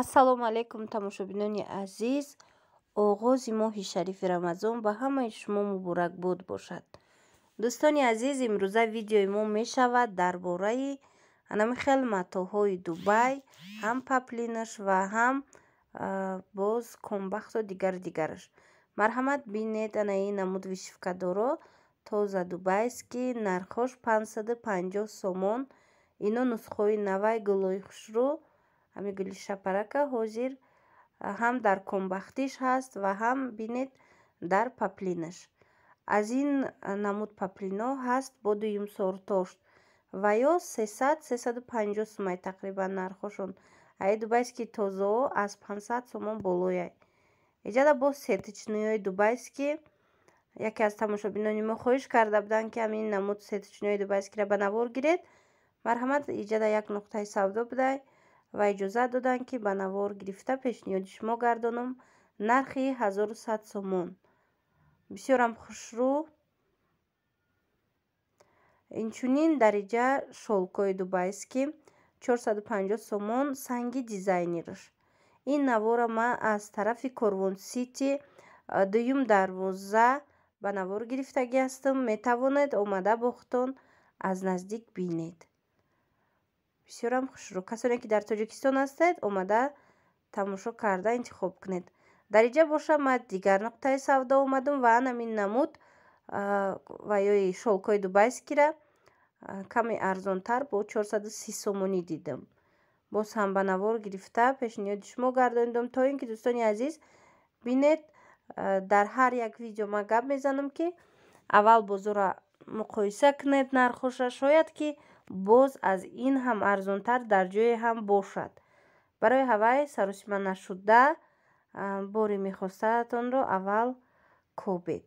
ассалому алайкум тамошобинони азиз оғози моҳи шарифи рамазон ба ҳамаи шумо мубораквод бошад дӯстони азиз имрӯза видеои мо мешавад дар бораи анами хел матоҳои дубай ҳам паплинаш ва ҳам боз комбахту дигар дигараш марҳамат бинед анаи намуд вишивкадоро тоза дубайс ки нархош 550 сомон ино нусхои навай гулои хушрӯ ҳами гули шапарака ҳозир ҳам дар комбахтиш ҳаст ва ҳам бинед дар паплинаш аз ин намуд паплино ҳаст бо дуюм сорташт ва ё сесад сесаду панҷо сумай тақрибан нархошон ай дубайски тозо аз пансад сомон болояй эҷада бо сетчиниои дубайски яке аз тамошобинони мо хоҳиш карда будан ки ҳамин намуд сетчиниои дубайскира ба навор гиред марҳамат иҷада як нуқтаи савдо будай ва иҷоза доданд ки ба навор гирифта пешниҳоди шумо гардонум нархи 1100 сомон бисёрам хушрӯ инчунин дарижа шолкои дубайски 450 сомон санги дизайнераш ин навора ман аз тарафи корвон сити э, дуюм дарвоза ба навор гирифтагӣ ҳастам метавонед омада бохтон аз наздик бинед бисёрам хушрӯ касоне ки дар тоҷикистон ҳастед омада тамошо карда интихоб кунед дар иҷа боша ма дигар нуқтаи савдо омадам ва анамин намуд ваёи шолкои дубайскира каме арзонтар бо 430 сомонӣ дидам боз ҳам ба навор гирифта пешниҳоди шумо гардонидам то ин ки дӯстони азиз бинед дар ҳар як видео ма гап мезанам ки аввал бозора муқоиса кунед нархоша шояд ки боз аз ин ҳам арзонтар дар ҷое ҳам бошад барои ҳавай саросима нашуда бори мехостаатонро аввал кобед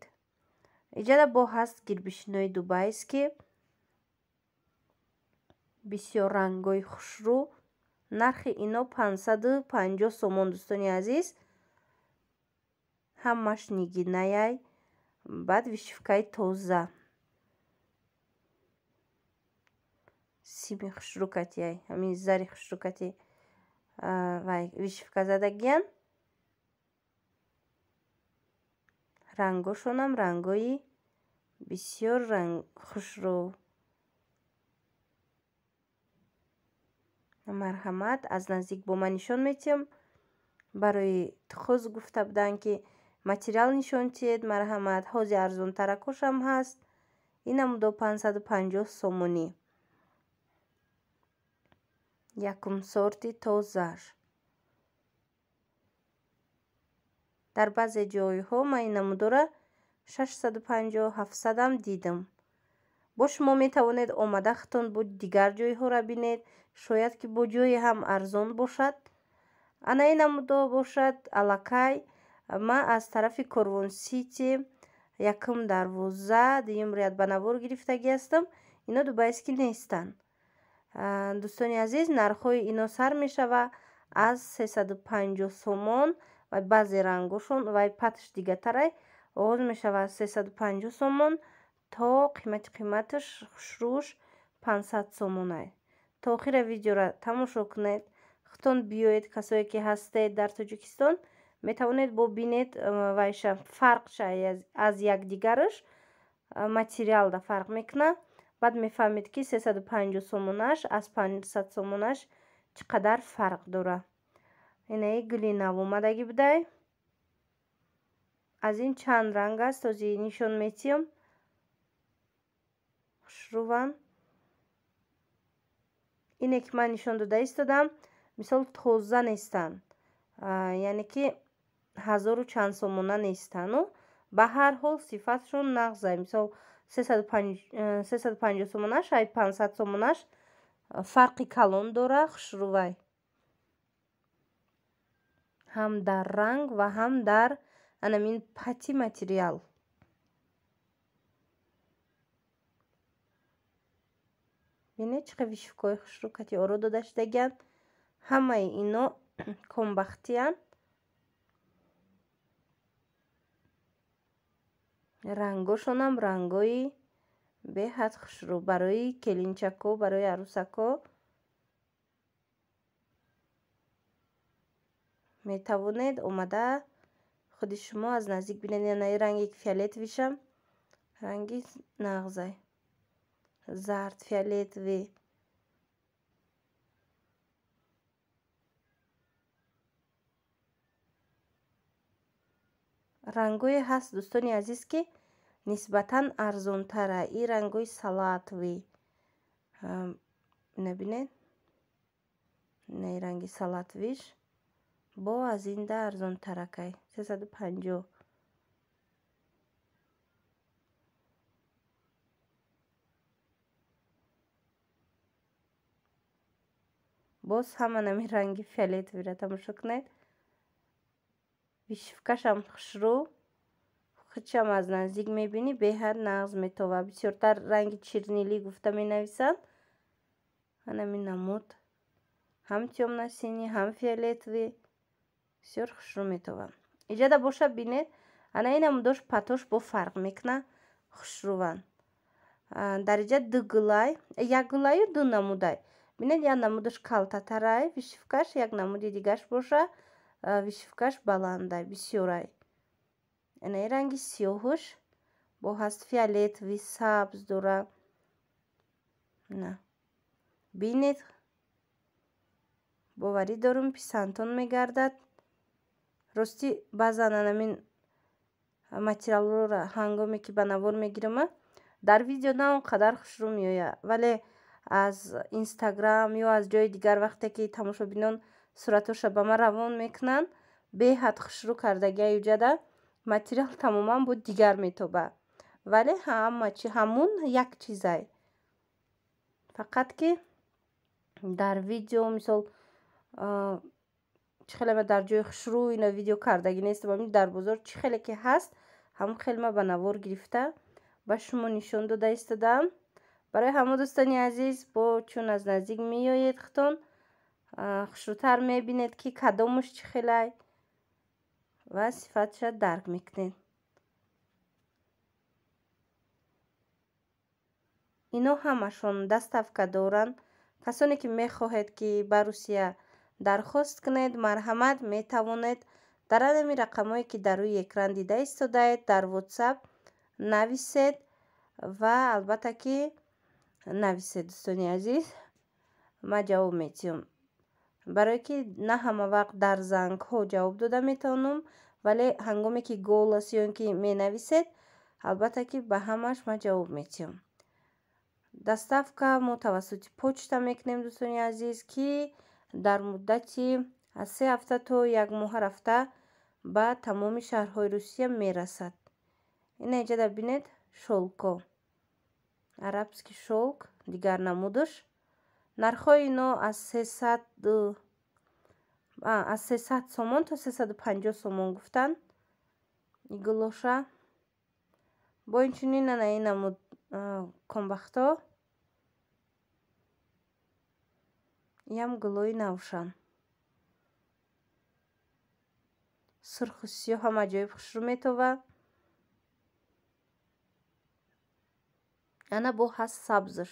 иҷада бо ҳаст гирбишинои дубайс ки бисёр рангҳои хушрӯ нархи ино 550 сомон дӯстони азиз ҳамаш нигинаяй баъд вишивкаи тоза сиби хушрукати ҳамин зари хушрукати вай вишивка зада гиян рангошонам рангои бисёр ранг хушру марҳамат аз наздик бо ма нишон метиҳем барои тухуз гуфта будан ки материал нишон тиҳед марҳамат ҳози арзонтаракошам ҳаст инамудо 550 сомонӣ якум сорти тозаш дар баъзе ҷойҳо ман ин намудора 650700 ам дидам бо шумо метавонед омада хатон бо дигар ҷойҳоро бинед шояд ки бо ҷое ҳам арзон бошад ана ин намудор бошад аллакай ман аз тарафи корвон сити якум дарвоза дуюм рият ба навор гирифтагӣ ҳастам ино дубайски нестанд дӯстони азиз нархҳои ино сар мешава аз 350 сомон ва баъзе рангошон вай паташ дигартарай оғоз мешава аз 350 сомон то қимати қиматаш хушрӯш 500 сомонай то охира видеора тамошо кунед хутон биёед касое ки ҳастед дар тоҷикистон метавонед бобинед э, вайша фарқ шаяз аз якдигараш э, материалда фарқ мекунад баъд мефаҳмед ки 350 сомонаш аз 500 сомонаш чӣ қадар фарқ дора инаи гули навомадагӣ будай аз ин чанд ранг аст ози нишон месиҳам хушруван ине ки ман нишон дода истодам мисол тоза нестанд яъне ки ҳазору чанд сомона нестану ба ҳар ҳол сифатшон нағзай мисол 350 э, сомонаш ай 500 сомонаш э, фарқи калон дора хушрувай ҳам дар ранг ва ҳам дар анамин пати материал бине чи қави шукои хушрукати оро дода шудагиан ҳамаи ино комбахтиян рангошонам рангои беҳад хушрӯ барои келинчакҳо барои арӯсакҳо метавонед омада худи шумо аз наздик бинед янаи ранги фиолет вишам ранги нағзай зард фиолетви рангое ҳаст дӯстони азиз ки нисбатан арзонтара и рангои салатви набинед наи ранги салатвиш бо аз инда арзонтаракай сесаду панҷо боз ҳама намин ранги фиолетвира тамошо кунед бишфкашам хушрӯ хучам аз наздик мебинӣ беҳад нағз метова бисёртар ранги чернилӣ гуфта менависанд ҳанами намуд ҳам тёмнасинӣ ҳам фиолетовӣ бисёр хушрӯ метовам иҷада боша бинед ана и намудош патош бо фарқ мекуна хушрӯван дарҷа ду гулай як гулаю ду намудай бинед як намудош калтатарай вишфкаш як намуди дигарш боша Э, вишивкаш баланда бисёрай инаи ранги сиёҳуш бо ҳаст фиолетви сабз дора на бинед боварӣ дорум писантон мегардад рости баъзан анамин материалора ҳангоме ки ба навор мегирама дар видео на он қадар хушрӯ меоя вале аз инстаграм ё аз ҷои дигар вақте ки тамошобинон суратоша ба ман равон мекунанд беҳад хушрӯ кардагӣ аюҷада материал тамоман буд дигар метоба вале ҳама чи ҳамун як чизай фақат ки дар видео мисол чи хеле ма дар ҷои хушрӯ ино видео кардагӣ нестаба ми дар бозор чӣ хеле ки ҳаст ҳамун хеле ма ба навор гирифта ба шумо нишон дода истодаам барои ҳама дӯстони азиз бо чун аз наздик меёед хутон хушрутар мебинед ки кадомуш чӣ хелай ва сифаташа дарк мекунед ино ҳамашон даставка доранд касоне ки мехоҳед ки ба русия дархост кунед марҳамат метавонед дар адами рақамҳое ки дар рӯи экран дида истодаед дар ватсап нависед ва албатта ки нависед дӯстони азиз ма ҷавоб месиҳом барое ки на ҳама вақт дар зангҳо ҷавоб дода метавонам вале ҳангоме ки гол аст ё ин ки менависед албатта ки ба ҳамаш ма ҷавоб метиҳам даставка мо тавассути почта мекунем дӯстони азиз ки дар муддати аз се ҳафта то як моҳа рафта ба тамоми шаҳрҳои русия мерасад ин аҷада бинед шолко арабски шолк дигар намудаш нархҳои ино аз аз 300 сомон то 350 сомон гуфтанд иголоша бо инчунин ана инаму комбахто ям гулои навшан сурху сиё ҳам аҷоиб хушрӯ метова ана бо ҳаст сабзаш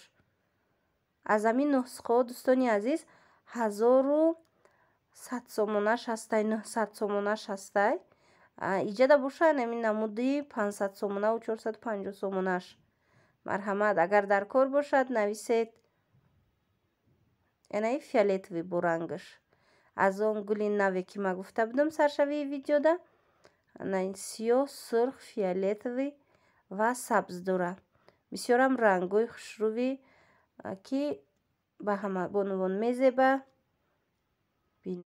аз ҳамин нусхаҳо дӯстони азиз ҳазору садсомона шастай нӯҳсад сомона шастай иҷада бошад ҳамин намуди пансад сомонаву чорсаду панҷоҳ сомонаш марҳамат агар дар кор бошад нависед янаи фиолетовӣ бо рангаш аз он гули наве ки ман гуфта будам саршавии видеода сиёҳ сурх фиолетовӣ ва сабз дора бисёрам рангҳои хушрувӣ ки ба ҳама бонувон мезеба